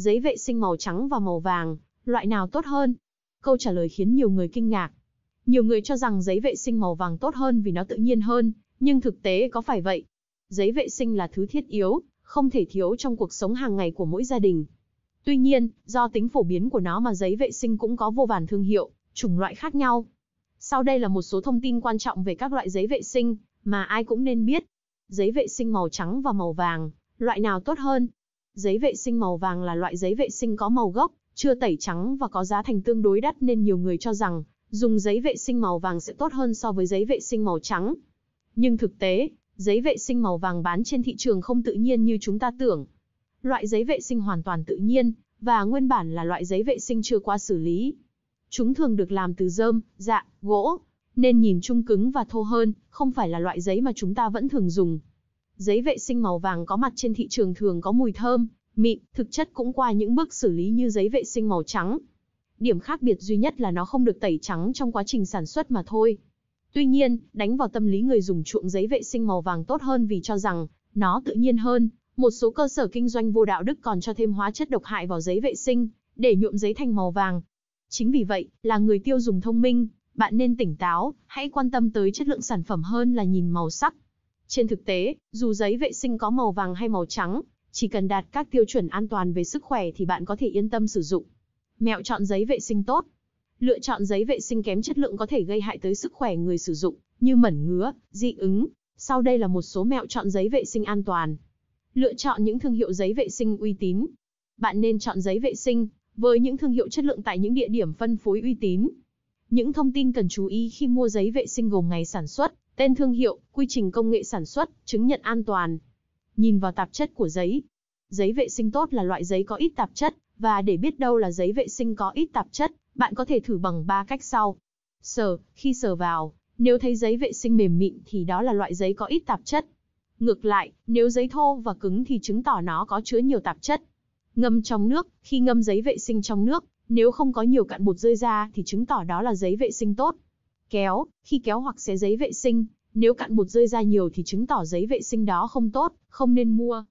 giấy vệ sinh màu trắng và màu vàng, loại nào tốt hơn? Câu trả lời khiến nhiều người kinh ngạc. Nhiều người cho rằng giấy vệ sinh màu vàng tốt hơn vì nó tự nhiên hơn, nhưng thực tế có phải vậy? Giấy vệ sinh là thứ thiết yếu, không thể thiếu trong cuộc sống hàng ngày của mỗi gia đình. Tuy nhiên, do tính phổ biến của nó mà giấy vệ sinh cũng có vô vàn thương hiệu, chủng loại khác nhau. Sau đây là một số thông tin quan trọng về các loại giấy vệ sinh mà ai cũng nên biết. Giấy vệ sinh màu trắng và màu vàng, loại nào tốt hơn? Giấy vệ sinh màu vàng là loại giấy vệ sinh có màu gốc, chưa tẩy trắng và có giá thành tương đối đắt nên nhiều người cho rằng dùng giấy vệ sinh màu vàng sẽ tốt hơn so với giấy vệ sinh màu trắng. Nhưng thực tế, giấy vệ sinh màu vàng bán trên thị trường không tự nhiên như chúng ta tưởng. Loại giấy vệ sinh hoàn toàn tự nhiên và nguyên bản là loại giấy vệ sinh chưa qua xử lý. Chúng thường được làm từ rơm, dạ, gỗ, nên nhìn chung cứng và thô hơn, không phải là loại giấy mà chúng ta vẫn thường dùng. Giấy vệ sinh màu vàng có mặt trên thị trường thường có mùi thơm, mịn, thực chất cũng qua những bước xử lý như giấy vệ sinh màu trắng. Điểm khác biệt duy nhất là nó không được tẩy trắng trong quá trình sản xuất mà thôi. Tuy nhiên, đánh vào tâm lý người dùng chuộng giấy vệ sinh màu vàng tốt hơn vì cho rằng nó tự nhiên hơn. Một số cơ sở kinh doanh vô đạo đức còn cho thêm hóa chất độc hại vào giấy vệ sinh để nhuộm giấy thành màu vàng. Chính vì vậy, là người tiêu dùng thông minh, bạn nên tỉnh táo, hãy quan tâm tới chất lượng sản phẩm hơn là nhìn màu sắc. Trên thực tế, dù giấy vệ sinh có màu vàng hay màu trắng, chỉ cần đạt các tiêu chuẩn an toàn về sức khỏe thì bạn có thể yên tâm sử dụng. Mẹo chọn giấy vệ sinh tốt. Lựa chọn giấy vệ sinh kém chất lượng có thể gây hại tới sức khỏe người sử dụng, như mẩn ngứa, dị ứng. Sau đây là một số mẹo chọn giấy vệ sinh an toàn. Lựa chọn những thương hiệu giấy vệ sinh uy tín. Bạn nên chọn giấy vệ sinh với những thương hiệu chất lượng tại những địa điểm phân phối uy tín. Những thông tin cần chú ý khi mua giấy vệ sinh gồm ngày sản xuất, tên thương hiệu, quy trình công nghệ sản xuất, chứng nhận an toàn. Nhìn vào tạp chất của giấy. Giấy vệ sinh tốt là loại giấy có ít tạp chất, và để biết đâu là giấy vệ sinh có ít tạp chất, bạn có thể thử bằng 3 cách sau. Sờ, khi sờ vào, nếu thấy giấy vệ sinh mềm mịn thì đó là loại giấy có ít tạp chất. Ngược lại, nếu giấy thô và cứng thì chứng tỏ nó có chứa nhiều tạp chất. Ngâm trong nước, khi ngâm giấy vệ sinh trong nước, nếu không có nhiều cặn bột rơi ra thì chứng tỏ đó là giấy vệ sinh tốt. Kéo, khi kéo hoặc xé giấy vệ sinh, nếu cặn bột rơi ra nhiều thì chứng tỏ giấy vệ sinh đó không tốt, không nên mua.